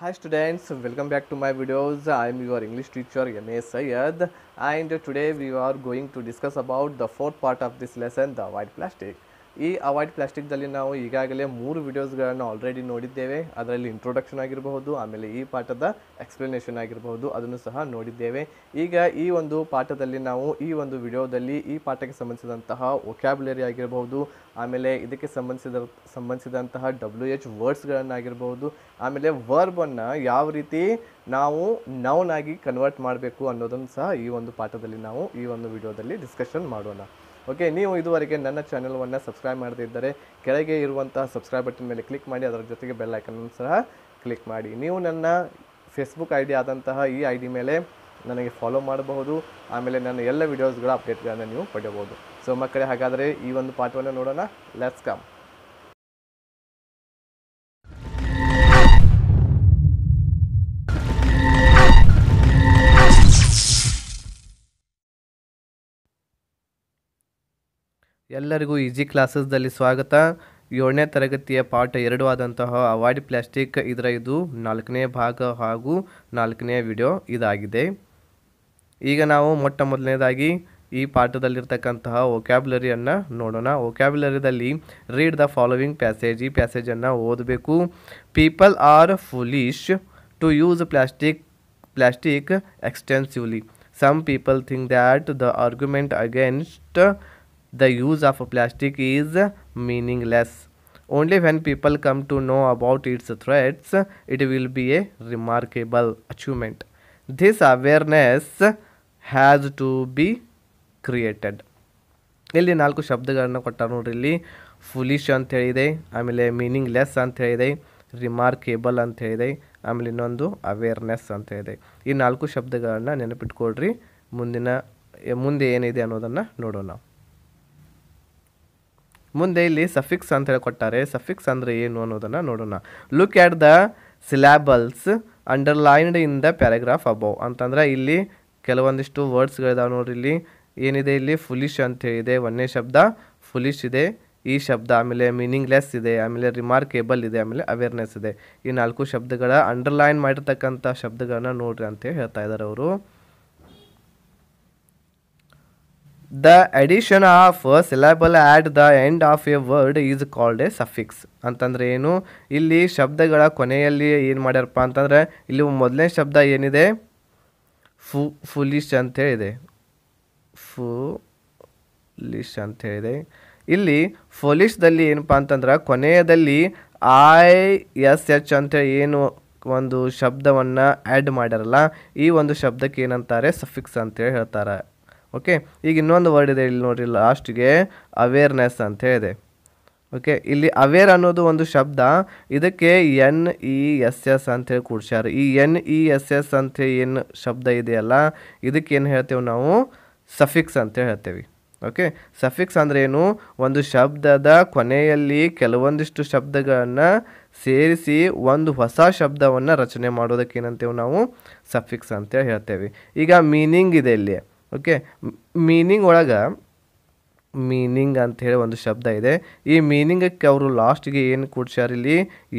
Hi students, welcome back to my videos. I am your English teacher M.A. Sayed and today we are going to discuss about the fourth part of this lesson, the white plastic. ಈ avoid ಪ್ಲಾಸ್ಟಿಕ್ದಲ್ಲಿ ನಾವು ಈಗಾಗಲೇ ಮೂರು ವಿಡಿಯೋಸ್ಗಳನ್ನು already ನೋಡಿದ್ದೇವೆ ಅದರಲ್ಲಿ introduction ಆಗಿರಬಹುದು ಆಮೇಲೆ ಈ ಪಾಠದ ಎಕ್ಸ್ಪ್ಲನೇಷನ್ ಆಗಿರಬಹುದು ಅದನ್ನು ಸಹ ನೋಡಿದ್ದೇವೆ ಈಗ ಈ ಒಂದು ಪಾಠದಲ್ಲಿ ನಾವು ಈ ಒಂದು ವಿಡಿಯೋದಲ್ಲಿ ಈ ಪಾಠಕ್ಕೆ ಸಂಬಂಧಿಸಿದಂತಹ ಒಕ್ಯಾಬ್ಯುಲರಿ ಆಗಿರಬಹುದು ಆಮೇಲೆ ಇದಕ್ಕೆ ಸಂಬಂಧಿಸಿದ ಸಂಬಂಧಿಸಿದಂತಹ ಡಬ್ಲ್ಯೂ ಎಚ್ ವರ್ಡ್ಸ್ಗಳನ್ನಾಗಿರಬಹುದು ಆಮೇಲೆ ವರ್ಬನ್ನು ಯಾವ ರೀತಿ ನಾವು ನೌನಾಗಿ ಕನ್ವರ್ಟ್ ಮಾಡಬೇಕು ಅನ್ನೋದನ್ನು ಸಹ ಈ ಒಂದು ಪಾಠದಲ್ಲಿ ನಾವು ಈ ಒಂದು ವಿಡಿಯೋದಲ್ಲಿ ಡಿಸ್ಕಷನ್ ಮಾಡೋಣ ಓಕೆ ನೀವು ಇದುವರೆಗೆ ನನ್ನ ಚಾನೆಲ್ವನ್ನು ಸಬ್ಸ್ಕ್ರೈಬ್ ಮಾಡದಿದ್ದರೆ ಕೆಳಗೆ ಇರುವಂತಹ ಸಬ್ಸ್ಕ್ರೈಬ್ ಬಟನ್ ಮೇಲೆ ಕ್ಲಿಕ್ ಮಾಡಿ ಅದರ ಜೊತೆಗೆ ಬೆಲ್ ಸಹ ಕ್ಲಿಕ್ ಮಾಡಿ ನೀವು ನನ್ನ ಫೇಸ್ಬುಕ್ ಐ ಡಿ ಆದಂತಹ ಈ ಐ ಡಿ ಮೇಲೆ ನನಗೆ ಫಾಲೋ ಮಾಡಬಹುದು ಆಮೇಲೆ ನನ್ನ ಎಲ್ಲ ವಿಡಿಯೋಸ್ಗಳ ಅಪ್ಡೇಟ್ಗಳನ್ನು ನೀವು ಪಡೆಯಬಹುದು ಸೊ ಮಕ್ಕಳೇ ಹಾಗಾದರೆ ಈ ಒಂದು ಪಾಠವನ್ನು ನೋಡೋಣ ಲೆಟ್ಸ್ ಕಮ್ ಎಲ್ಲರಿಗೂ ಈಜಿ ಕ್ಲಾಸಸ್ದಲ್ಲಿ ಸ್ವಾಗತ ಏಳನೇ ತರಗತಿಯ ಪಾಠ ಎರಡು ಆದಂತಹ ಅವಾಯ್ಡ್ ಪ್ಲಾಸ್ಟಿಕ್ ಇದರ ಇದು ನಾಲ್ಕನೇ ಭಾಗ ಹಾಗೂ ನಾಲ್ಕನೇ ವಿಡಿಯೋ ಇದಾಗಿದೆ ಈಗ ನಾವು ಮೊಟ್ಟ ಮೊದಲನೇದಾಗಿ ಈ ಪಾಠದಲ್ಲಿರ್ತಕ್ಕಂತಹ ಒಕ್ಯಾಬ್ಲರಿಯನ್ನು ನೋಡೋಣ ಒಕ್ಯಾಬ್ಯುಲರಿದಲ್ಲಿ ರೀಡ್ ದ ಫಾಲೋವಿಂಗ್ ಪ್ಯಾಸೇಜ್ ಈ ಪ್ಯಾಸೇಜನ್ನು ಓದಬೇಕು people are foolish to use plastic plastic extensively some people think that the argument against the use of plastic is meaningless. Only when people come to know about its threats, it will be a remarkable achievement. This awareness has to be created. ಇಲ್ಲಿ ನಾಲ್ಕು ಶಬ್ದಗಳನ್ನು ಕೊಟ್ಟಾರ ನೋಡ್ರಿ ಇಲ್ಲಿ foolish ಅಂತ ಹೇಳಿದೆ ಆಮೇಲೆ meaning less ಅಂತ ಹೇಳಿದೆ ರಿಮಾರ್ಕೇಬಲ್ ಅಂತ ಹೇಳಿದೆ ಆಮೇಲೆ ಇನ್ನೊಂದು ಅವೇರ್ನೆಸ್ ಅಂತ ಹೇಳಿದೆ ಈ ನಾಲ್ಕು ಶಬ್ದಗಳನ್ನು ನೆನಪಿಟ್ಕೊಳ್ರಿ ಮುಂದಿನ ಮುಂದೆ ಏನಿದೆ ಅನ್ನೋದನ್ನು ನೋಡೋಣ ಮುಂದೆ ಇಲ್ಲಿ ಸಫಿಕ್ಸ್ ಅಂತ ಹೇಳಿ ಕೊಟ್ಟಾರೆ ಸಫಿಕ್ಸ್ ಅಂದರೆ ಏನು ಅನ್ನೋದನ್ನು ನೋಡೋಣ look at the syllables underlined in the paragraph above ಅಂತಂದ್ರೆ ಇಲ್ಲಿ ಕೆಲವೊಂದಿಷ್ಟು ವರ್ಡ್ಸ್ಗಳಿದಾವೆ ನೋಡ್ರಿ ಇಲ್ಲಿ ಏನಿದೆ ಇಲ್ಲಿ ಫುಲಿಶ್ ಅಂತ ಹೇಳಿದೆ ಒಂದೇ ಶಬ್ದ ಫುಲಿಶ್ ಇದೆ ಈ ಶಬ್ದ ಆಮೇಲೆ ಮೀನಿಂಗ್ಲೆಸ್ ಇದೆ ಆಮೇಲೆ ರಿಮಾರ್ಕೇಬಲ್ ಇದೆ ಆಮೇಲೆ ಅವೇರ್ನೆಸ್ ಇದೆ ಈ ನಾಲ್ಕು ಶಬ್ದಗಳ ಅಂಡರ್ಲೈನ್ ಮಾಡಿರ್ತಕ್ಕಂಥ ಶಬ್ದಗಳನ್ನ ನೋಡ್ರಿ ಅಂತ ಹೇಳ್ತಾ ಇದ್ದಾರೆ ಅವರು the addition of syllable at the end of a word is called a suffix ಅಂತಂದರೆ ಏನು ಇಲ್ಲಿ ಶಬ್ದಗಳ ಕೊನೆಯಲ್ಲಿ ಏನು ಮಾಡ್ಯಾರಪ್ಪ ಅಂತಂದರೆ ಇಲ್ಲಿ ಮೊದಲನೇ ಶಬ್ದ ಏನಿದೆ ಫು ಫುಲಿಶ್ ಅಂತ ಹೇಳಿದೆ ಫು ಲಿಶ್ ಅಂತ ಹೇಳಿದೆ ಇಲ್ಲಿ ಫೊಲಿಶ್ದಲ್ಲಿ ಏನಪ್ಪ ಅಂತಂದ್ರೆ ಕೊನೆಯದಲ್ಲಿ ಐ ಎಸ್ ಎಚ್ ಅಂತ ಏನು ಒಂದು ಶಬ್ದವನ್ನು ಆ್ಯಡ್ ಮಾಡ್ಯಾರಲ್ಲ ಈ ಒಂದು ಶಬ್ದಕ್ಕೆ ಏನಂತಾರೆ ಸಫಿಕ್ಸ್ ಅಂತೇಳಿ ಹೇಳ್ತಾರೆ ಓಕೆ ಈಗ ಇನ್ನೊಂದು ವರ್ಡ್ ಇದೆ ಇಲ್ಲಿ ನೋಡಿರಿ ಲಾಸ್ಟ್ಗೆ ಅವೇರ್ನೆಸ್ ಅಂತ ಹೇಳಿದೆ ಓಕೆ ಇಲ್ಲಿ ಅವೇರ್ ಅನ್ನೋದು ಒಂದು ಶಬ್ದ ಇದಕ್ಕೆ ಎನ್ ಇ ಎಸ್ ಎಸ್ ಹೇಳಿ ಕೂಡ್ಸ್ಯಾರ ಈ ಎನ್ ಇ ಎಸ್ ಎಸ್ ಅಂತ ಏನು ಶಬ್ದ ಇದೆಯಲ್ಲ ಇದಕ್ಕೆ ಏನು ಹೇಳ್ತೇವೆ ನಾವು ಸಫಿಕ್ಸ್ ಅಂತ ಹೇಳ್ತೇವೆ ಓಕೆ ಸಫಿಕ್ಸ್ ಏನು ಒಂದು ಶಬ್ದದ ಕೊನೆಯಲ್ಲಿ ಕೆಲವೊಂದಿಷ್ಟು ಶಬ್ದಗಳನ್ನು ಸೇರಿಸಿ ಒಂದು ಹೊಸ ಶಬ್ದವನ್ನು ರಚನೆ ಮಾಡೋದಕ್ಕೆ ಏನಂತೇವೆ ನಾವು ಸಫಿಕ್ಸ್ ಅಂತ ಹೇಳ್ತೇವೆ ಈಗ ಮೀನಿಂಗ್ ಇದೆ ಇಲ್ಲಿ ಓಕೆ ಮೀನಿಂಗ್ ಒಳಗೆ ಮೀನಿಂಗ್ ಅಂಥೇಳಿ ಒಂದು ಶಬ್ದ ಇದೆ ಈ ಮೀನಿಂಗಕ್ಕೆ ಅವರು ಲಾಸ್ಟ್ಗೆ ಏನು ಕೂಡ್ಸ್ಯಾರ ಇಲ್ಲಿ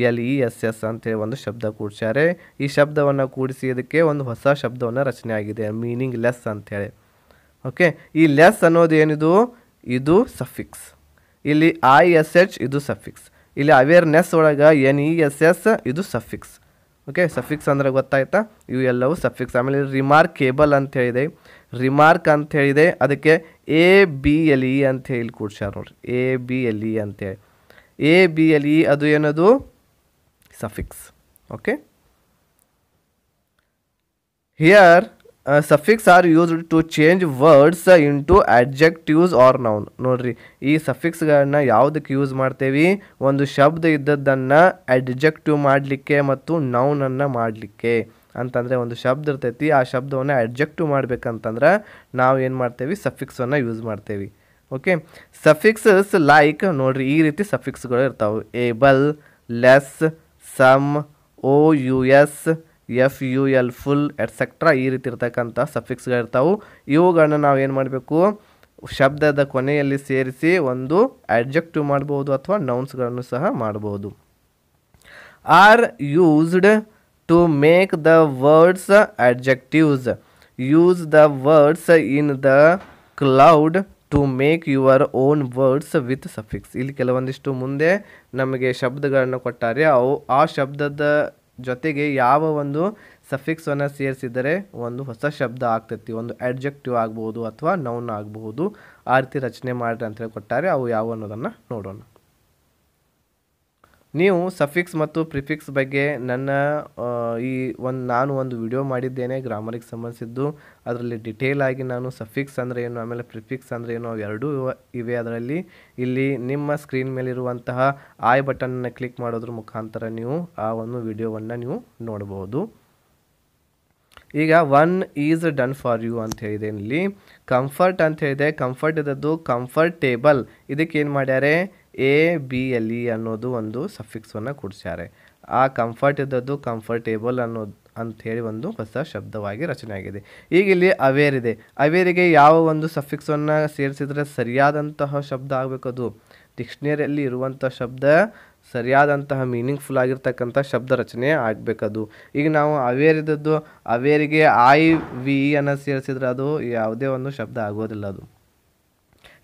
L E e, S S ಅಂತೇಳಿ ಒಂದು ಶಬ್ದ ಕೂಡ್ಸ್ಯಾರೆ ಈ ಶಬ್ದವನ್ನು ಕೂಡಿಸಿ ಇದಕ್ಕೆ ಒಂದು ಹೊಸ ಶಬ್ದವನ್ನು ರಚನೆ ಆಗಿದೆ ಮೀನಿಂಗ್ ಲೆಸ್ ಅಂಥೇಳಿ ಓಕೆ ಈ ಲೆಸ್ ಅನ್ನೋದು ಏನಿದು ಇದು ಸಫಿಕ್ಸ್ ಇಲ್ಲಿ ಐ ಎಸ್ ಎಚ್ ಇದು ಸಫಿಕ್ಸ್ ಇಲ್ಲಿ ಅವೇರ್ನೆಸ್ ಒಳಗೆ ಎನ್ ಇ ಎಸ್ ಎಸ್ ಇದು ಸಫಿಕ್ಸ್ ಓಕೆ ಸಫಿಕ್ಸ್ ಅಂದರೆ ಗೊತ್ತಾಯ್ತಾ ಇವು ಎಲ್ಲವೂ ಸಫಿಕ್ಸ್ ಆಮೇಲೆ ರಿಮಾರ್ಕೇಬಲ್ ಅಂತ ಹೇಳಿದೆ ರಿಮಾರ್ಕ್ ಅಂತ ಹೇಳಿದೆ ಅದಕ್ಕೆ ಎ ಬಿ ಎಲ್ ಇ ಅಂತ ಹೇಳಿ ಕೂಡ್ಸ್ಯಾರ ನೋಡ್ರಿ ಎ ಬಿ ಎಲ್ ಇ ಹೇಳಿ ಎ ಬಿ ಎಲ್ ಇ ಅದು ಏನದು suffix okay here suffix are used to change words into adjectives or noun ನೋಡ್ರಿ ಈ ಸಫಿಕ್ಸ್ಗಳನ್ನ ಯಾವುದಕ್ಕೆ ಯೂಸ್ ಮಾಡ್ತೇವಿ ಒಂದು ಶಬ್ದ ಇದ್ದದ್ದನ್ನು ಅಡ್ಜೆಕ್ಟಿವ್ ಮಾಡಲಿಕ್ಕೆ ಮತ್ತು ನೌನನ್ನು ಮಾಡಲಿಕ್ಕೆ ಅಂತಂದರೆ ಒಂದು ಶಬ್ದ ಇರ್ತೈತಿ ಆ ಶಬ್ದವನ್ನು ಅಡ್ಜೆಕ್ಟಿವ್ ಮಾಡ್ಬೇಕಂತಂದ್ರೆ ನಾವು ಏನು ಮಾಡ್ತೇವೆ ಸಫಿಕ್ಸನ್ನು ಯೂಸ್ ಮಾಡ್ತೇವೆ ಓಕೆ ಸಫಿಕ್ಸಸ್ ಲೈಕ್ ನೋಡ್ರಿ ಈ ರೀತಿ ಸಫಿಕ್ಸ್ಗಳು ಇರ್ತಾವೆ able less some O U S F U L ful etcetera ಈ ರೀತಿ ಇರ್ತಕ್ಕಂಥ ಸಫಿಕ್ಸ್ಗಳು ಇರ್ತಾವೆ ಇವುಗಳನ್ನ ನಾವು ಏನು ಮಾಡಬೇಕು ಶಬ್ದದ ಕೊನೆಯಲ್ಲಿ ಸೇರಿಸಿ ಒಂದು ಅಡ್ಜೆಕ್ಟಿವ್ ಮಾಡ್ಬೋದು ಅಥವಾ ನೌನ್ಸ್ಗಳನ್ನು ಸಹ ಮಾಡ್ಬೋದು are used To make the words adjectives, use the words in the cloud to make your own words with suffix ಇಲ್ಲಿ ಕೆಲವೊಂದಿಷ್ಟು ಮುಂದೆ ನಮಗೆ ಶಬ್ದಗಳನ್ನು ಕೊಟ್ಟಾರೆ ಅವು ಆ ಶಬ್ದದ ಜೊತೆಗೆ ಯಾವ ಒಂದು ಸಫಿಕ್ಸನ್ನು ಸೇರಿಸಿದರೆ ಒಂದು ಹೊಸ ಶಬ್ದ ಆಗ್ತೈತಿ ಒಂದು ಅಡ್ಜೆಕ್ಟಿವ್ ಆಗ್ಬೋದು ಅಥವಾ ನೌನ್ ಆಗಬಹುದು ಆ ರೀತಿ ರಚನೆ ಮಾಡ್ರಿ ಅಂತೇಳಿ ಕೊಟ್ಟಾರೆ ಅವು ಯಾವ ಅನ್ನೋದನ್ನು ನೋಡೋಣ ನೀವು ಸಫಿಕ್ಸ್ ಮತ್ತು ಪ್ರಿಫಿಕ್ಸ್ ಬಗ್ಗೆ ನನ್ನ ಈ ಒಂದು ನಾನು ಒಂದು ವಿಡಿಯೋ ಮಾಡಿದ್ದೇನೆ ಗ್ರಾಮರಿಗೆ ಸಂಬಂಧಿಸಿದ್ದು ಅದರಲ್ಲಿ ಡಿಟೇಲ್ ಆಗಿ ನಾನು ಸಫಿಕ್ಸ್ ಅಂದರೆ ಏನು ಆಮೇಲೆ ಪ್ರಿಫಿಕ್ಸ್ ಅಂದರೆ ಏನು ಎರಡೂ ಇವೆ ಅದರಲ್ಲಿ ಇಲ್ಲಿ ನಿಮ್ಮ ಸ್ಕ್ರೀನ್ ಮೇಲಿರುವಂತಹ ಆಯ್ ಬಟನನ್ನು ಕ್ಲಿಕ್ ಮಾಡೋದ್ರ ಮುಖಾಂತರ ನೀವು ಆ ಒಂದು ವಿಡಿಯೋವನ್ನು ನೀವು ನೋಡಬಹುದು ಈಗ one is done for you ಅಂತ ಹೇಳಿದೆ ಇಲ್ಲಿ ಕಂಫರ್ಟ್ ಅಂತ ಹೇಳಿದೆ ಕಂಫರ್ಟ್ ಇದ್ದದ್ದು ಕಂಫರ್ಟೇಬಲ್ ಇದಕ್ಕೆ ಏನು ಮಾಡ್ಯಾರೆ ಎ ಬಿ ಎಲ್ ಇ ಅನ್ನೋದು ಒಂದು ಸಫಿಕ್ಸನ್ನು ಕೊಡ್ಸ್ಯಾರೆ ಆ ಕಂಫರ್ಟ್ ಇದ್ದದ್ದು ಕಂಫರ್ಟೇಬಲ್ ಅನ್ನೋದು ಅಂಥೇಳಿ ಒಂದು ಹೊಸ ಶಬ್ದವಾಗಿ ರಚನೆಯಾಗಿದೆ ಈಗ ಇಲ್ಲಿ ಅವೇರ್ ಇದೆ ಅವೇರಿಗೆ ಯಾವ ಒಂದು ಸಫಿಕ್ಸನ್ನು ಸೇರಿಸಿದರೆ ಸರಿಯಾದಂತಹ ಶಬ್ದ ಆಗಬೇಕದು ಡಿಕ್ಷ್ನರಿಯಲ್ಲಿ ಇರುವಂಥ ಶಬ್ದ ಸರಿಯಾದಂತಹ ಮೀನಿಂಗ್ಫುಲ್ ಆಗಿರ್ತಕ್ಕಂಥ ಶಬ್ದ ರಚನೆ ಆಗಬೇಕದು ಈಗ ನಾವು ಇದ್ದದ್ದು ಅವೇರಿಗೆ ಐ ವಿ e ಅನ್ನು ಸೇರಿಸಿದ್ರೆ ಅದು ಯಾವುದೇ ಒಂದು ಶಬ್ದ ಆಗೋದಿಲ್ಲ ಅದು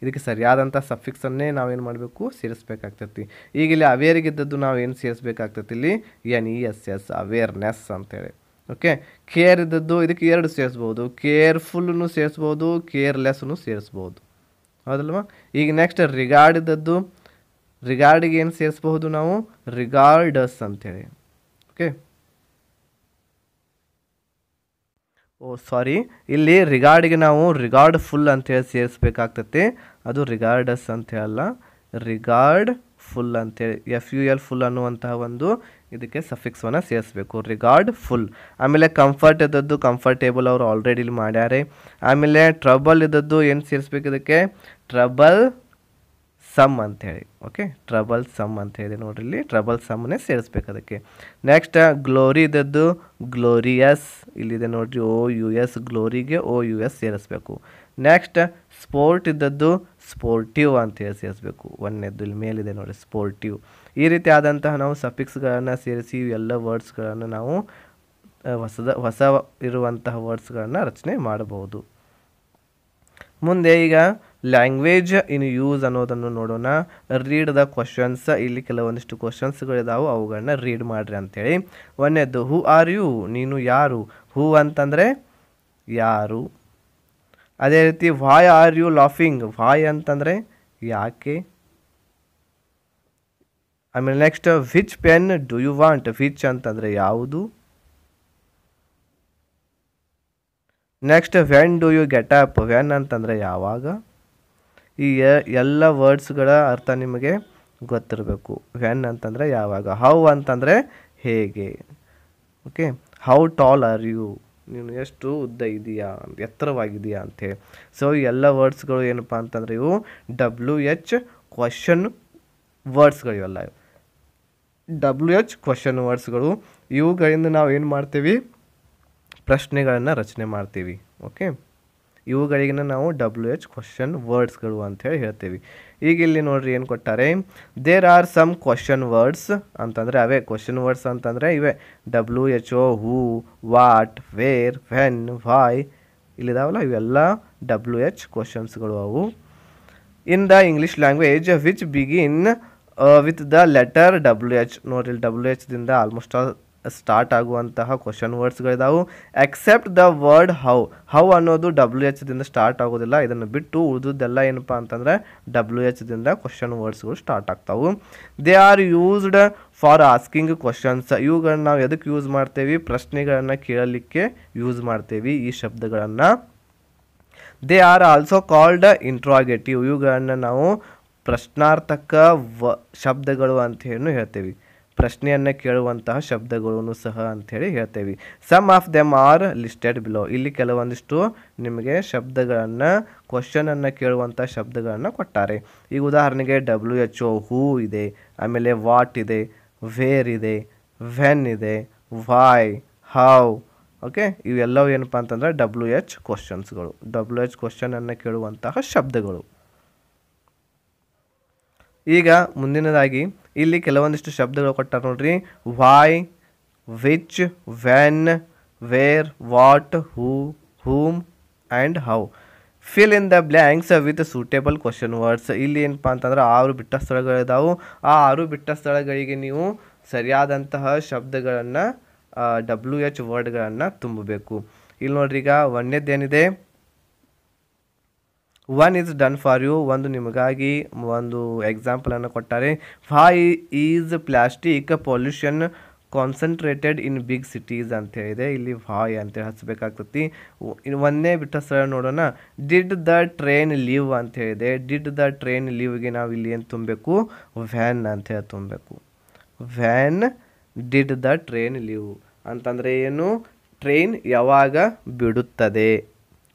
ಇದಕ್ಕೆ ಸರಿಯಾದಂಥ ಸಫಿಕ್ಸನ್ನೇ ನಾವೇನು ಮಾಡಬೇಕು ಸೇರಿಸ್ಬೇಕಾಗ್ತೈತಿ ಈಗ ಇಲ್ಲಿ ಅವೇರಿಗಿದ್ದದ್ದು ನಾವು ಏನು ಸೇರಿಸ್ಬೇಕಾಗ್ತೈತಿ ಇಲ್ಲಿ N E S S awareness ಅಂತೇಳಿ ಓಕೆ ಕೇರ್ ಇದ್ದದ್ದು ಇದಕ್ಕೆ ಎರಡು ಸೇರಿಸ್ಬೋದು ಕೇರ್ಫುಲ್ನು ಸೇರಿಸ್ಬೋದು ಕೇರ್ಲೆಸ್ನು ಸೇರಿಸ್ಬೋದು ಹೌದಲ್ವಾ ಈಗ ನೆಕ್ಸ್ಟ್ ರಿಗಾರ್ಡ್ ಇದ್ದದ್ದು ರಿಗಾರ್ಡಿಗೆ ಏನು ಸೇರಿಸ್ಬಹುದು ನಾವು ರಿಗಾರ್ಡಸ್ ಅಂಥೇಳಿ ಓಕೆ ಓ ಸಾರಿ ಇಲ್ಲಿ ರಿಗಾರ್ಡಿಗೆ ನಾವು ರಿಗಾರ್ಡ್ ಫುಲ್ ಅಂತೇಳಿ ಸೇರಿಸ್ಬೇಕಾಗ್ತತಿ ಅದು ರಿಗಾರ್ಡಸ್ ಅಂತ ಹೇಳಲ್ಲ ರಿಗಾರ್ಡ್ ಫುಲ್ ಅಂತೇಳಿ ಎಫ್ ಯು ಎಲ್ ಫುಲ್ ಅನ್ನುವಂತಹ ಒಂದು ಇದಕ್ಕೆ ಅನ್ನು ಸೇರಿಸ್ಬೇಕು ರಿಗಾರ್ಡ್ ಫುಲ್ ಆಮೇಲೆ ಕಂಫರ್ಟ್ ಇದ್ದದ್ದು ಕಂಫರ್ಟೇಬಲ್ ಅವರು ಆಲ್ರೆಡಿ ಇಲ್ಲಿ ಮಾಡ್ಯಾರೆ ಆಮೇಲೆ ಟ್ರಬಲ್ ಇದ್ದದ್ದು ಏನು ಸೇರಿಸ್ಬೇಕು ಇದಕ್ಕೆ ಟ್ರಬಲ್ ಸಮ್ ಅಂಥೇಳಿ ಓಕೆ ಟ್ರಬಲ್ ಸಮ್ ಅಂತ ಹೇಳಿ ನೋಡ್ರಿ ಇಲ್ಲಿ ಟ್ರಬಲ್ ಸಮ್ನೇ ಸೇರಿಸ್ಬೇಕು ಅದಕ್ಕೆ ನೆಕ್ಸ್ಟ್ ಗ್ಲೋರಿ ಇದ್ದದ್ದು ಗ್ಲೋರಿಯಸ್ ಇಲ್ಲಿದೆ ನೋಡ್ರಿ ಓ ಯು ಎಸ್ ಗ್ಲೋರಿಗೆ ಓ ಯು ಎಸ್ ಸೇರಿಸ್ಬೇಕು ನೆಕ್ಸ್ಟ್ ಸ್ಪೋರ್ಟ್ ಇದ್ದದ್ದು ಸ್ಪೋರ್ಟಿವ್ ಅಂತ ಹೇಳಿ ಸೇರಿಸ್ಬೇಕು ಒಂದನೇದ್ದು ಇಲ್ಲಿ ಮೇಲಿದೆ ನೋಡಿ ಸ್ಪೋರ್ಟಿವ್ ಈ ರೀತಿ ಆದಂತಹ ನಾವು ಸಫಿಕ್ಸ್ಗಳನ್ನು ಸೇರಿಸಿ ಎಲ್ಲ ವರ್ಡ್ಸ್ಗಳನ್ನು ನಾವು ಹೊಸದ ಹೊಸ ಇರುವಂತಹ ವರ್ಡ್ಸ್ಗಳನ್ನು ರಚನೆ ಮಾಡಬಹುದು ಮುಂದೆ ಈಗ ಲ್ಯಾಂಗ್ವೇಜ್ ಇನ್ ಯೂಸ್ ಅನ್ನೋದನ್ನು ನೋಡೋಣ ರೀಡ್ ದ ಕ್ವಶನ್ಸ್ ಇಲ್ಲಿ ಕೆಲವೊಂದಿಷ್ಟು ಕ್ವಶನ್ಸ್ಗಳಿದಾವೆ ಅವುಗಳನ್ನ ರೀಡ್ ಮಾಡಿರಿ ಅಂತೇಳಿ ಒಂದನೇದು ಹೂ ಆರ್ ಯು ನೀನು ಯಾರು ಹೂ ಅಂತಂದರೆ ಯಾರು ಅದೇ ರೀತಿ why are you laughing why ಅಂತಂದರೆ ಯಾಕೆ ಆಮೇಲೆ next which pen do you want which ಅಂತಂದರೆ ಯಾವುದು next when do you get up when ಅಂತಂದರೆ ಯಾವಾಗ ಈ ಎಲ್ಲ ವರ್ಡ್ಸ್ಗಳ ಅರ್ಥ ನಿಮಗೆ ಗೊತ್ತಿರಬೇಕು ವೆನ್ ಅಂತಂದರೆ ಯಾವಾಗ ಹೌ ಅಂತಂದರೆ ಹೇಗೆ okay how tall are you ನೀನು ಎಷ್ಟು ಉದ್ದ ಇದೆಯಾ ಎತ್ತರವಾಗಿದೆಯಾ ಅಂತೇಳಿ ಸೊ ಎಲ್ಲ ವರ್ಡ್ಸ್ಗಳು ಏನಪ್ಪ ಅಂತಂದರೆ ಇವು ಡಬ್ಲ್ಯೂ ಎಚ್ ಕ್ವಶನ್ ವರ್ಡ್ಸ್ಗಳು ಇವೆಲ್ಲ ಡಬ್ಲ್ಯೂ ಎಚ್ ಕ್ವಶನ್ ವರ್ಡ್ಸ್ಗಳು ಇವುಗಳಿಂದ ನಾವು ಏನು ಮಾಡ್ತೀವಿ ಪ್ರಶ್ನೆಗಳನ್ನು ರಚನೆ ಮಾಡ್ತೀವಿ ಓಕೆ ಇವುಗಳಿಗಿನ ನಾವು ಡಬ್ಲ್ಯೂ ಎಚ್ ಕ್ವಶನ್ ವರ್ಡ್ಸ್ಗಳು ಅಂಥೇಳಿ ಹೇಳ್ತೀವಿ ಈಗ ಇಲ್ಲಿ ನೋಡ್ರಿ ಏನು ಕೊಟ್ಟಾರೆ there are some question words ಅಂತಂದರೆ ಅವೇ ಕ್ವಶನ್ ವರ್ಡ್ಸ್ ಅಂತಂದರೆ ಇವೆ W H O who what where when why ಇಲ್ಲಿದಾವಲ್ಲ ಇವೆಲ್ಲ ಡಬ್ಲ್ಯೂ ಎಚ್ ಕ್ವಶನ್ಸ್ಗಳು ಅವು in the English language which begin with the letter W H ನೋಡ್ರಿ ಡಬ್ಲ್ಯೂ ದಿಂದ ಆಲ್ಮೋಸ್ಟ್ ಆಲ್ ಸ್ಟಾರ್ಟ್ ಆಗುವಂತಹ ಕ್ವಶನ್ ವರ್ಡ್ಸ್ಗಳಿದಾವೆ except the word how how ಅನ್ನೋದು W ಎಚ್ದಿಂದ ಸ್ಟಾರ್ಟ್ ಆಗೋದಿಲ್ಲ ಇದನ್ನು ಬಿಟ್ಟು ಉಳಿದುದೆಲ್ಲ ಏನಪ್ಪ ಅಂತಂದರೆ ಡಬ್ಲ್ಯೂ ಎಚ್ದಿಂದ ಕ್ವಶನ್ ವರ್ಡ್ಸ್ಗಳು ಸ್ಟಾರ್ಟ್ ಆಗ್ತಾವೆ they are used for asking questions ಇವುಗಳನ್ನ ನಾವು ಎದಕ್ಕೆ ಯೂಸ್ ಮಾಡ್ತೇವೆ ಪ್ರಶ್ನೆಗಳನ್ನು ಕೇಳಲಿಕ್ಕೆ ಯೂಸ್ ಮಾಡ್ತೇವೆ ಈ ಶಬ್ದಗಳನ್ನು they are also called interrogative ಇವುಗಳನ್ನು ನಾವು ಪ್ರಶ್ನಾರ್ಥಕ ವ ಶಬ್ದಗಳು ಅಂತ ಹೇಳಿ ಹೇಳ್ತೇವೆ ಪ್ರಶ್ನೆಯನ್ನು ಕೇಳುವಂತಹ ಶಬ್ದಗಳನ್ನು ಸಹ ಅಂಥೇಳಿ ಹೇಳ್ತೇವೆ some of them are listed below ಇಲ್ಲಿ ಕೆಲವೊಂದಿಷ್ಟು ನಿಮಗೆ ಶಬ್ದಗಳನ್ನು ಕ್ವಶನನ್ನು ಕೇಳುವಂಥ ಶಬ್ದಗಳನ್ನು ಕೊಟ್ಟಾರೆ ಈಗ ಉದಾಹರಣೆಗೆ ಡಬ್ಲ್ಯೂ ಎಚ್ ಓ ಹೂ ಇದೆ ಆಮೇಲೆ ವಾಟ್ ಇದೆ ವೇರ್ ಇದೆ ವೆನ್ ಇದೆ ವಾಯ್ ಹೌ ಓಕೆ ಇವೆಲ್ಲವೂ ಏನಪ್ಪ ಅಂತಂದ್ರೆ ಡಬ್ಲ್ಯೂ ಎಚ್ ಕ್ವಶನ್ಸ್ಗಳು ಡಬ್ಲ್ಯೂ ಎಚ್ ಕ್ವಶನನ್ನು ಕೇಳುವಂತಹ ಶಬ್ದಗಳು ಈಗ ಮುಂದಿನದಾಗಿ ಇಲ್ಲಿ ಕೆಲವೊಂದಿಷ್ಟು ಶಬ್ದಗಳು ಕೊಟ್ಟಾರೆ ನೋಡ್ರಿ why which when where what who whom and how fill in the blanks with suitable question words ಇಲ್ಲಿ ಏನಪ್ಪ ಅಂತಂದ್ರೆ ಆರು ಬಿಟ್ಟ ಸ್ಥಳಗಳಿದಾವೆ ಆ ಆರು ಬಿಟ್ಟ ಸ್ಥಳಗಳಿಗೆ ನೀವು ಸರಿಯಾದಂತಹ ಶಬ್ದಗಳನ್ನು ಡಬ್ಲ್ಯೂ ಎಚ್ ವರ್ಡ್ಗಳನ್ನು ತುಂಬಬೇಕು ಇಲ್ಲಿ ನೋಡ್ರಿ ಈಗ ಒಂದೇದೇನಿದೆ one is done for you ಒಂದು ನಿಮಗಾಗಿ ಒಂದು ಎಕ್ಸಾಂಪಲನ್ನು ಕೊಟ್ಟಾರೆ why is plastic pollution concentrated in big cities ಅಂತ ಹೇಳಿದೆ ಇಲ್ಲಿ ವಾಯ್ ಅಂತ ಹಚ್ಚಬೇಕಾಗ್ತತಿ ಒಂದೇ ಬಿಟ್ಟ ಸರ ನೋಡೋಣ ಡಿಡ್ ದ ಟ್ರೈನ್ ಲೀವ್ ಅಂತ ಹೇಳಿದೆ ಡಿಡ್ ದ ಟ್ರೈನ್ ಲೀವ್ಗೆ ನಾವು ಇಲ್ಲಿ ಏನು ತುಂಬಬೇಕು ವ್ಯಾನ್ ಅಂತ ಹೇಳಿ ತುಂಬಬೇಕು when did the train leave ಅಂತಂದರೆ ಏನು ಟ್ರೈನ್ ಯಾವಾಗ ಬಿಡುತ್ತದೆ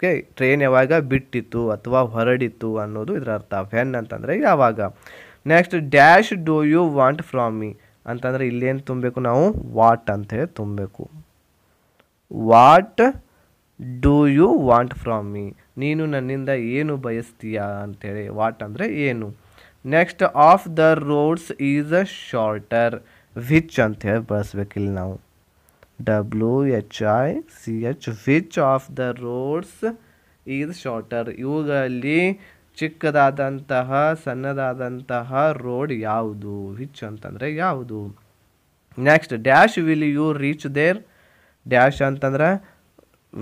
ಗೆ ಟ್ರೈನ್ ಯಾವಾಗ ಬಿಟ್ಟಿತ್ತು ಅಥವಾ ಹೊರಡಿತ್ತು ಅನ್ನೋದು ಇದರ ಅರ್ಥ ವೆನ್ ಅಂತಂದರೆ ಯಾವಾಗ next dash do you want from me ಅಂತಂದರೆ ಇಲ್ಲೇನು ತುಂಬಬೇಕು ನಾವು ವಾಟ್ ಅಂತ ಹೇಳಿ ತುಂಬಬೇಕು what do you want from me ನೀನು ನನ್ನಿಂದ ಏನು ಬಯಸ್ತೀಯಾ ಅಂತೇಳಿ ವಾಟ್ ಅಂದರೆ ಏನು next of the roads is a shorter which ಅಂತ ಹೇಳಿ ಇಲ್ಲಿ ನಾವು W H I C H which of the roads is shorter ಇವುಗಳಲ್ಲಿ ಚಿಕ್ಕದಾದಂತಹ ಸಣ್ಣದಾದಂತಹ ರೋಡ್ ಯಾವುದು ವಿಚ್ ಅಂತಂದರೆ ಯಾವುದು next dash will you reach there dash ಅಂತಂದ್ರೆ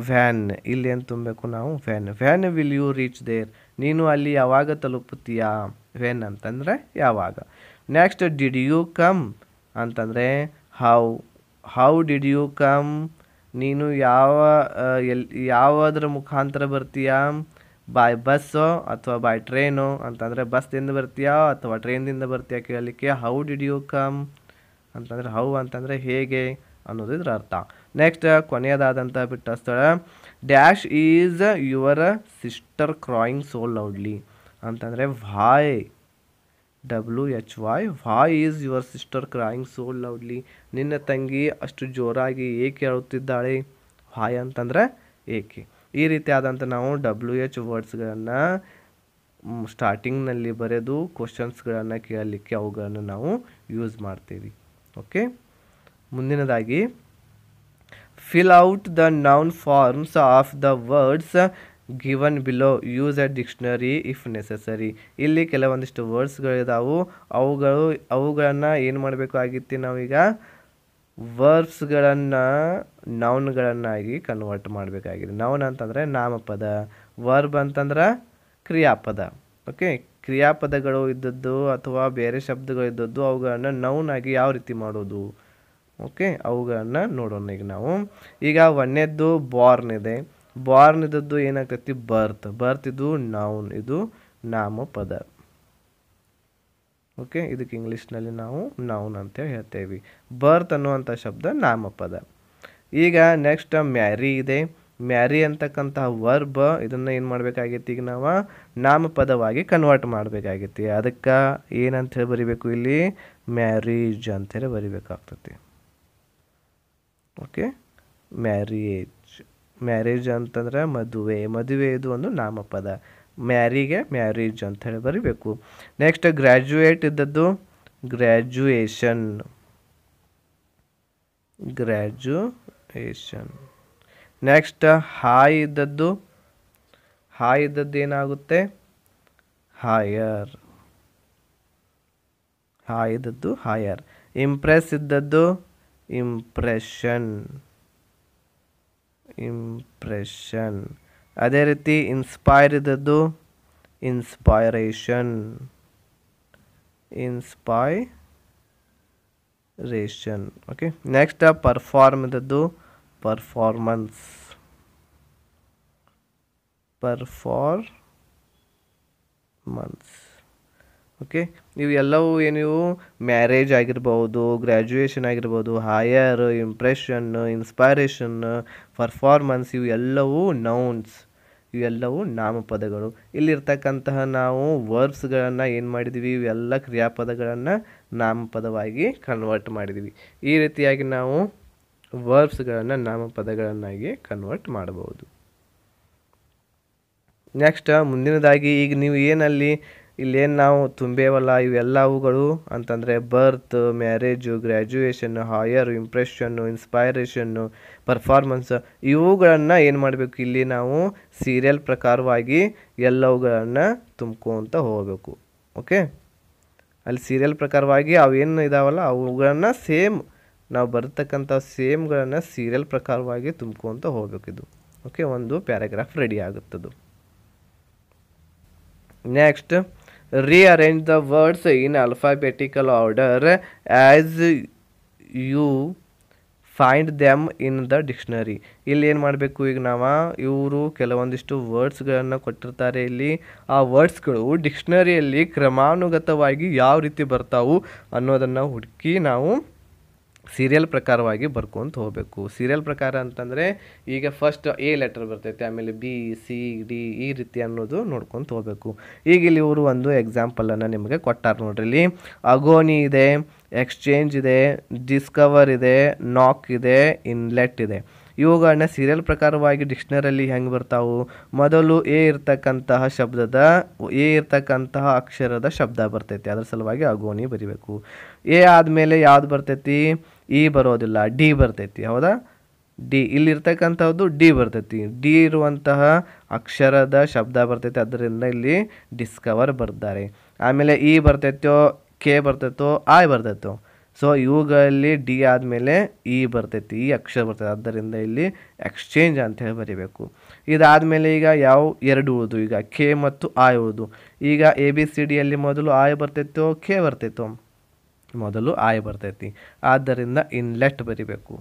ವ್ಯಾನ್ ಇಲ್ಲಿ ಏನು ತುಂಬಬೇಕು ನಾವು when when will you reach there ನೀನು ಅಲ್ಲಿ ಯಾವಾಗ ತಲುಪುತ್ತೀಯಾ ವ್ಯಾನ್ ಅಂತಂದರೆ ಯಾವಾಗ ನೆಕ್ಸ್ಟ್ ಡಿಡ್ ಯು ಕಮ್ ಅಂತಂದರೆ how how did you come ನೀನು ಯಾವ ಎಲ್ಲಿ ಯಾವುದ್ರ ಮುಖಾಂತರ ಬರ್ತೀಯ ಬಾಯ್ ಬಸ್ಸೋ ಅಥವಾ ಬಾಯ್ ಟ್ರೈನೋ ಅಂತಂದರೆ ಬಸ್ದಿಂದ ಬರ್ತೀಯಾ ಅಥವಾ ಟ್ರೈನ್ದಿಂದ ಬರ್ತೀಯಾ ಕೇಳಲಿಕ್ಕೆ ಹೌ ಡಿಡ್ ಯು ಕಮ್ ಅಂತಂದರೆ ಹೌ ಅಂತಂದರೆ ಹೇಗೆ ಅನ್ನೋದು ಇದರ ಅರ್ಥ ನೆಕ್ಸ್ಟ್ ಕೊನೆಯದಾದಂಥ ಬಿಟ್ಟ ಸ್ಥಳ dash is your sister crying so loudly ಅಂತಂದರೆ ಭಾಯ್ W H Y why is your sister crying so lovely ನಿನ್ನ ತಂಗಿ ಅಷ್ಟು ಜೋರಾಗಿ ಏಕೆ ಹೇಳುತ್ತಿದ್ದಾಳೆ ವಾಯ್ ಅಂತಂದರೆ ಏಕೆ ಈ ರೀತಿಯಾದಂಥ ನಾವು ಡಬ್ಲ್ಯೂ ಎಚ್ ವರ್ಡ್ಸ್ಗಳನ್ನು ಸ್ಟಾರ್ಟಿಂಗ್ನಲ್ಲಿ ಬರೆದು ಕ್ವಶನ್ಸ್ಗಳನ್ನು ಕೇಳಲಿಕ್ಕೆ ಅವುಗಳನ್ನು ನಾವು ಯೂಸ್ ಮಾಡ್ತೀವಿ ಓಕೆ ಮುಂದಿನದಾಗಿ fill out the noun forms of the words given below use a dictionary if necessary ಇಲ್ಲಿ ಕೆಲವೊಂದಿಷ್ಟು ವರ್ಡ್ಸ್ಗಳಿದಾವು ಅವುಗಳು ಅವುಗಳನ್ನು ಏನು ಮಾಡಬೇಕು ಆಗಿತ್ತು ನಾವೀಗ ವರ್ಬ್ಸ್ಗಳನ್ನು ನೌನ್ಗಳನ್ನಾಗಿ ಕನ್ವರ್ಟ್ ಮಾಡಬೇಕಾಗಿದೆ ನೌನ್ ಅಂತಂದರೆ ನಾಮಪದ ವರ್ಬ್ ಅಂತಂದ್ರೆ ಕ್ರಿಯಾಪದ ಓಕೆ ಕ್ರಿಯಾಪದಗಳು ಇದ್ದದ್ದು ಅಥವಾ ಬೇರೆ ಶಬ್ದಗಳು ಇದ್ದದ್ದು ಅವುಗಳನ್ನು ನೌನ್ ಆಗಿ ಯಾವ ರೀತಿ ಮಾಡೋದು ಓಕೆ ಅವುಗಳನ್ನು ನೋಡೋಣ ಈಗ ನಾವು ಈಗ ಒಂದೇದ್ದು ಬಾರ್ನ್ ಇದೆ ಬಾರ್ನ್ ಇದ್ದದ್ದು ಏನಾಗ್ತೈತಿ ಬರ್ತ್ ಬರ್ತ್ ಇದು ನೌನ್ ಇದು ನಾಮಪದ ಓಕೆ ಇದಕ್ಕೆ ಇಂಗ್ಲೀಷ್ನಲ್ಲಿ ನಾವು ನೌನ್ ಅಂತ ಹೇಳ್ತೇವೆ ಬರ್ತ್ ಅನ್ನುವಂಥ ಶಬ್ದ ನಾಮಪದ ಈಗ ನೆಕ್ಸ್ಟ್ ಮ್ಯಾರಿ ಇದೆ ಮ್ಯಾರಿ ಅಂತಕ್ಕಂತಹ ವರ್ಬ್ ಇದನ್ನು ಏನು ಮಾಡಬೇಕಾಗಿತ್ತು ಈಗ ನಾವು ನಾಮಪದವಾಗಿ ಕನ್ವರ್ಟ್ ಮಾಡಬೇಕಾಗಿತ್ತು ಅದಕ್ಕೆ ಏನಂತ ಹೇಳಿ ಬರಿಬೇಕು ಇಲ್ಲಿ ಮ್ಯಾರೇಜ್ ಅಂತೇಳಿ ಬರಿಬೇಕಾಗ್ತತಿ ಓಕೆ ಮ್ಯಾರಿಯೇಜ್ ಮ್ಯಾರೇಜ್ ಅಂತಂದ್ರೆ ಮದುವೆ ಮದುವೆ ಇದು ಒಂದು ನಾಮಪದ ಮ್ಯಾರಿಗೆ ಮ್ಯಾರೇಜ್ ಅಂತ ಹೇಳಿ ಬರಿಬೇಕು ನೆಕ್ಸ್ಟ್ ಗ್ರ್ಯಾಜುಯೇಟ್ ಇದ್ದದ್ದು ಗ್ರ್ಯಾಜುಯೇಷನ್ ಗ್ರ್ಯಾಜುಯೇಷನ್ ನೆಕ್ಸ್ಟ್ ಹಾಯ್ ಇದ್ದದ್ದು ಹಾಯ್ ಇದ್ದದ್ದು ಏನಾಗುತ್ತೆ ಹಾಯರ್ ಹಾಯ್ ಇದ್ದದ್ದು ಹಾಯರ್ ಇಂಪ್ರೆಸ್ ಇದ್ದದ್ದು ಇಂಪ್ರೆಷನ್ इंप्रेशन अदे रीति इंस्पैर्दू inspiration inspiration okay next perform performance performance okay ಇವು ಎಲ್ಲವೂ ಏನು ಮ್ಯಾರೇಜ್ ಆಗಿರ್ಬೋದು ಗ್ರ್ಯಾಜುಯೇಷನ್ ಆಗಿರ್ಬೋದು ಹಾಯರ್ ಇಂಪ್ರೆಷನ್ ಇನ್ಸ್ಪೈರೇಷನ್ ಪರ್ಫಾರ್ಮೆನ್ಸ್ ಇವೆಲ್ಲವೂ ನೌನ್ಸ್ ಇವೆಲ್ಲವೂ ನಾಮಪದಗಳು ಇಲ್ಲಿರ್ತಕ್ಕಂತಹ ನಾವು ವರ್ಬ್ಸ್ಗಳನ್ನು ಏನು ಮಾಡಿದ್ದೀವಿ ಇವೆಲ್ಲ ಕ್ರಿಯಾಪದಗಳನ್ನು ನಾಮಪದವಾಗಿ ಕನ್ವರ್ಟ್ ಮಾಡಿದ್ದೀವಿ ಈ ರೀತಿಯಾಗಿ ನಾವು ವರ್ಬ್ಸ್ಗಳನ್ನು ನಾಮಪದಗಳನ್ನಾಗಿ ಕನ್ವರ್ಟ್ ಮಾಡಬಹುದು ನೆಕ್ಸ್ಟ್ ಮುಂದಿನದಾಗಿ ಈಗ ನೀವು ಏನಲ್ಲಿ ಇಲ್ಲೇನು ನಾವು ತುಂಬೇವಲ್ಲ ಇವೆಲ್ಲವುಗಳು ಅಂತಂದರೆ birth marriage graduation higher impression inspiration performance ಇವುಗಳನ್ನು ಏನು ಮಾಡಬೇಕು ಇಲ್ಲಿ ನಾವು ಸೀರಿಯಲ್ ಪ್ರಕಾರವಾಗಿ ಎಲ್ಲವುಗಳನ್ನು ತುಂಬ್ಕೊತ ಹೋಗಬೇಕು ಓಕೆ ಅಲ್ಲಿ ಸೀರಿಯಲ್ ಪ್ರಕಾರವಾಗಿ ಅವೇನು ಇದಾವಲ್ಲ ಅವುಗಳನ್ನು ಸೇಮ್ ನಾವು ಬರ್ತಕ್ಕಂಥ ಸೇಮ್ಗಳನ್ನು ಸೀರಿಯಲ್ ಪ್ರಕಾರವಾಗಿ ತುಂಬ್ಕೊತ ಇದು ಓಕೆ ಒಂದು ಪ್ಯಾರಾಗ್ರಾಫ್ ರೆಡಿ ಆಗುತ್ತದು next rearrange the words in alphabetical order as you find them in the dictionary. ಇಲ್ಲಿ ಏನು ಮಾಡಬೇಕು ಈಗ ನಾವು ಇವರು ಕೆಲವೊಂದಿಷ್ಟು ವರ್ಡ್ಸ್ಗಳನ್ನು ಕೊಟ್ಟಿರ್ತಾರೆ ಇಲ್ಲಿ ಆ ವರ್ಡ್ಸ್ಗಳು ಡಿಕ್ಷ್ನರಿಯಲ್ಲಿ ಕ್ರಮಾನುಗತವಾಗಿ ಯಾವ ರೀತಿ ಬರ್ತಾವು ಅನ್ನೋದನ್ನು ಹುಡುಕಿ ನಾವು ಸೀರಿಯಲ್ ಪ್ರಕಾರವಾಗಿ ಬರ್ಕೊಂತ ಹೋಗಬೇಕು ಸೀರಿಯಲ್ ಪ್ರಕಾರ ಅಂತಂದರೆ ಈಗ ಫಸ್ಟ್ ಎ ಲೆಟ್ರ್ ಬರ್ತೈತೆ ಆಮೇಲೆ ಬಿ ಸಿ ಡಿ ಈ ರೀತಿ ಅನ್ನೋದು ನೋಡ್ಕೊತ ಹೋಗಬೇಕು ಈಗ ಇಲ್ಲಿ ಇವರು ಒಂದು ಎಕ್ಸಾಂಪಲನ್ನು ನಿಮಗೆ ಕೊಟ್ಟಾರೆ ನೋಡ್ರಿ ಇಲ್ಲಿ ಅಗೋನಿ ಇದೆ ಎಕ್ಸ್ಚೇಂಜ್ ಇದೆ ಡಿಸ್ಕವರ್ ಇದೆ ನಾಕ್ ಇದೆ ಇನ್ಲೆಟ್ ಇದೆ ಇವುಗಳನ್ನ ಸೀರಿಯಲ್ ಪ್ರಕಾರವಾಗಿ ಡಿಕ್ಷನರಲ್ಲಿ ಹೆಂಗೆ ಬರ್ತಾವು ಮೊದಲು ಎ ಇರ್ತಕ್ಕಂತಹ ಶಬ್ದದ ಎ ಇರ್ತಕ್ಕಂತಹ ಅಕ್ಷರದ ಶಬ್ದ ಬರ್ತೈತಿ ಅದರ ಸಲುವಾಗಿ ಅಗೋನಿ ಬರಿಬೇಕು ಎ ಆದಮೇಲೆ ಯಾವ್ದು ಬರ್ತೈತಿ ಇ e ಬರೋದಿಲ್ಲ ಡಿ ಬರ್ತೈತಿ ಹೌದಾ ಡಿ ಇಲ್ಲಿರ್ತಕ್ಕಂಥದ್ದು ಡಿ ಬರ್ತೈತಿ ಡಿ ಇರುವಂತಹ ಅಕ್ಷರದ ಶಬ್ದ ಬರ್ತೈತಿ ಅದರಿಂದ ಇಲ್ಲಿ ಡಿಸ್ಕವರ್ ಬರ್ತಾರೆ ಆಮೇಲೆ ಇ e ಬರ್ತೈತೋ ಕೆ ಬರ್ತೈತೋ ಆಯ್ ಬರ್ತೈತೋ ಸೊ ಇವುಗಳಲ್ಲಿ ಡಿ ಆದಮೇಲೆ ಇ e ಬರ್ತೈತಿ ಈ ಅಕ್ಷರ ಬರ್ತೈತೆ ಅದರಿಂದ ಇಲ್ಲಿ ಎಕ್ಸ್ಚೇಂಜ್ ಅಂತ ಹೇಳಿ ಬರೀಬೇಕು ಇದಾದಮೇಲೆ ಈಗ ಯಾವ ಎರಡು ಉಳಿದು ಈಗ ಕೆ ಮತ್ತು ಆಯ್ ಉಳಿದು ಈಗ ಎ ಬಿ ಸಿ ಡಿಯಲ್ಲಿ ಮೊದಲು ಆಯ್ ಬರ್ತೈತೋ ಕೆ ಬರ್ತೈತೋ ಮೊದಲು ಆಯ್ ಬರ್ತೈತಿ ಆದ್ದರಿಂದ ಇನ್ಲೆಟ್ ಬರಿಬೇಕು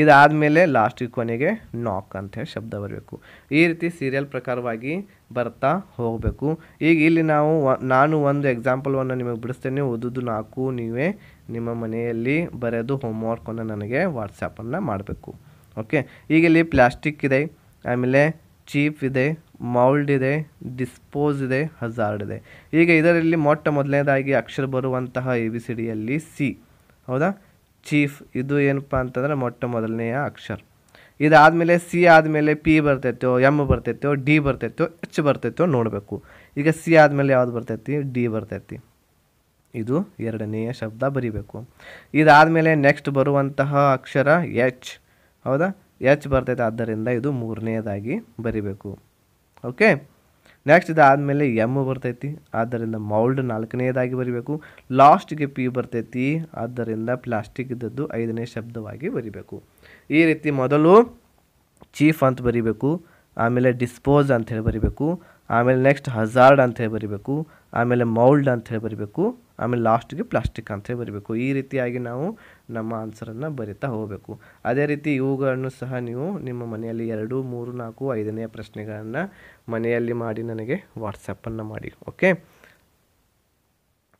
ಇದಾದಮೇಲೆ ಲಾಸ್ಟಿಗೆ ಕೊನೆಗೆ ನಾಕ್ ಅಂತ ಹೇಳಿ ಶಬ್ದ ಬರಬೇಕು ಈ ರೀತಿ ಸೀರಿಯಲ್ ಪ್ರಕಾರವಾಗಿ ಬರ್ತಾ ಹೋಗಬೇಕು ಈಗ ಇಲ್ಲಿ ನಾವು ನಾನು ಒಂದು ಎಕ್ಸಾಂಪಲ್ವನ್ನು ನಿಮಗೆ ಬಿಡಿಸ್ತೇನೆ ಓದೋದು ನಾಲ್ಕು ನೀವೇ ನಿಮ್ಮ ಮನೆಯಲ್ಲಿ ಬರೆದು ಹೋಮ್ವರ್ಕನ್ನು ನನಗೆ ವಾಟ್ಸಪ್ಪನ್ನು ಮಾಡಬೇಕು ಓಕೆ ಈಗ ಇಲ್ಲಿ ಪ್ಲ್ಯಾಸ್ಟಿಕ್ ಇದೆ ಆಮೇಲೆ ಚೀಪ್ ಇದೆ ಮೌಲ್ಡ್ ಇದೆ ಡಿಸ್ಪೋಸ್ ಇದೆ ಹಜಾರ್ಡ್ ಇದೆ ಈಗ ಇದರಲ್ಲಿ ಮೊಟ್ಟ ಮೊದಲನೇದಾಗಿ ಅಕ್ಷರ ಬರುವಂತಹ ಎ ಬಿ ಸಿ ಡಿಯಲ್ಲಿ ಸಿ ಹೌದಾ ಚೀಫ್ ಇದು ಏನಪ್ಪ ಅಂತಂದರೆ ಮೊಟ್ಟ ಮೊದಲನೆಯ ಅಕ್ಷರ ಇದಾದಮೇಲೆ ಸಿ ಆದಮೇಲೆ ಪಿ ಬರ್ತೈತೋ ಎಮ್ ಬರ್ತೈತೋ ಡಿ ಬರ್ತೈತೋ ಎಚ್ ಬರ್ತೈತೋ ನೋಡಬೇಕು ಈಗ ಸಿ ಆದಮೇಲೆ ಯಾವುದು ಬರ್ತೈತಿ ಡಿ ಬರ್ತೈತಿ ಇದು ಎರಡನೆಯ ಶಬ್ದ ಬರೀಬೇಕು ಇದಾದಮೇಲೆ ನೆಕ್ಸ್ಟ್ ಬರುವಂತಹ ಅಕ್ಷರ ಎಚ್ ಹೌದಾ ಎಚ್ ಬರ್ತೈತೆ ಆದ್ದರಿಂದ ಇದು ಮೂರನೇದಾಗಿ ಬರಿಬೇಕು ಓಕೆ ನೆಕ್ಸ್ಟ್ ಇದಾದಮೇಲೆ ಎಮ್ ಬರ್ತೈತಿ ಆದ್ದರಿಂದ ಮೌಲ್ಡ್ ನಾಲ್ಕನೇದಾಗಿ ಬರಿಬೇಕು ಲಾಸ್ಟ್ಗೆ ಪಿ ಬರ್ತೈತಿ ಆದ್ದರಿಂದ ಪ್ಲಾಸ್ಟಿಕ್ ಇದ್ದದ್ದು ಐದನೇ ಶಬ್ದವಾಗಿ ಬರಿಬೇಕು ಈ ರೀತಿ ಮೊದಲು ಚೀಫ್ ಅಂತ ಬರಿಬೇಕು ಆಮೇಲೆ ಡಿಸ್ಪೋಸ್ ಹೇಳಿ ಬರಿಬೇಕು ಆಮೇಲೆ ನೆಕ್ಸ್ಟ್ ಹಜಾರ್ಡ್ ಹೇಳಿ ಬರಿಬೇಕು ಆಮೇಲೆ ಮೌಲ್ಡ್ ಅಂತ ಹೇಳಿ ಬರಿಬೇಕು ಆಮೇಲೆ ಲಾಸ್ಟಿಗೆ ಪ್ಲಾಸ್ಟಿಕ್ ಅಂತ ಬರಿಬೇಕು ಈ ರೀತಿಯಾಗಿ ನಾವು ನಮ್ಮ ಆನ್ಸರನ್ನು ಬರಿತಾ ಹೋಗಬೇಕು ಅದೇ ರೀತಿ ಇವುಗಳನ್ನು ಸಹ ನೀವು ನಿಮ್ಮ ಮನೆಯಲ್ಲಿ ಎರಡು ಮೂರು ನಾಲ್ಕು ಐದನೇ ಪ್ರಶ್ನೆಗಳನ್ನು ಮನೆಯಲ್ಲಿ ಮಾಡಿ ನನಗೆ ವಾಟ್ಸಪ್ಪನ್ನು ಮಾಡಿ ಓಕೆ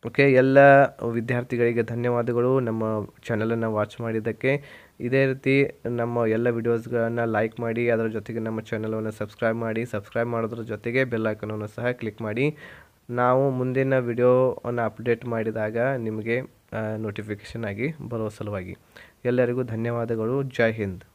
ಓಕೆ ಎಲ್ಲ ವಿದ್ಯಾರ್ಥಿಗಳಿಗೆ ಧನ್ಯವಾದಗಳು ನಮ್ಮ ಚಾನಲನ್ನು ವಾಚ್ ಮಾಡಿದ್ದಕ್ಕೆ ಇದೇ ರೀತಿ ನಮ್ಮ ಎಲ್ಲ ವಿಡಿಯೋಸ್ಗಳನ್ನು ಲೈಕ್ ಮಾಡಿ ಅದರ ಜೊತೆಗೆ ನಮ್ಮ ಚಾನಲನ್ನು ಸಬ್ಸ್ಕ್ರೈಬ್ ಮಾಡಿ ಸಬ್ಸ್ಕ್ರೈಬ್ ಮಾಡೋದ್ರ ಜೊತೆಗೆ ಬೆಲ್ ಐಕನನ್ನು ಸಹ ಕ್ಲಿಕ್ ಮಾಡಿ ನಾವು ಮುಂದಿನ ವಿಡಿಯೋವನ್ನು ಅಪ್ಡೇಟ್ ಮಾಡಿದಾಗ ನಿಮಗೆ ನೋಟಿಫಿಕೇಷನ್ ಆಗಿ ಬರುವ ಸಲುವಾಗಿ ಎಲ್ಲರಿಗೂ ಧನ್ಯವಾದಗಳು ಜೈ ಹಿಂದ್